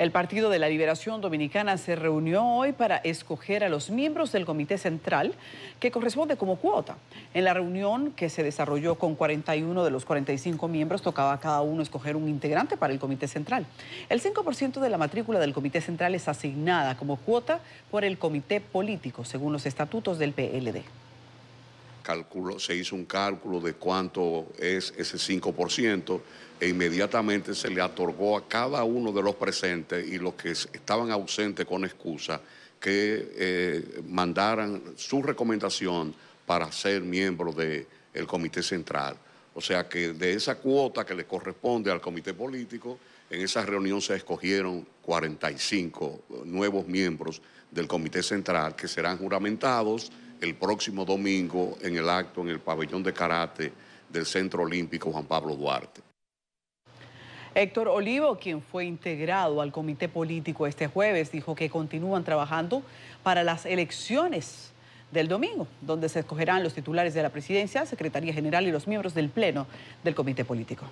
El Partido de la Liberación Dominicana se reunió hoy para escoger a los miembros del Comité Central que corresponde como cuota. En la reunión que se desarrolló con 41 de los 45 miembros, tocaba a cada uno escoger un integrante para el Comité Central. El 5% de la matrícula del Comité Central es asignada como cuota por el Comité Político, según los estatutos del PLD se hizo un cálculo de cuánto es ese 5% e inmediatamente se le otorgó a cada uno de los presentes y los que estaban ausentes con excusa que eh, mandaran su recomendación para ser miembro del el Comité Central. O sea que de esa cuota que le corresponde al Comité Político, en esa reunión se escogieron 45 nuevos miembros del Comité Central que serán juramentados el próximo domingo en el acto en el pabellón de karate del Centro Olímpico Juan Pablo Duarte. Héctor Olivo, quien fue integrado al comité político este jueves, dijo que continúan trabajando para las elecciones del domingo, donde se escogerán los titulares de la presidencia, secretaría general y los miembros del Pleno del comité político.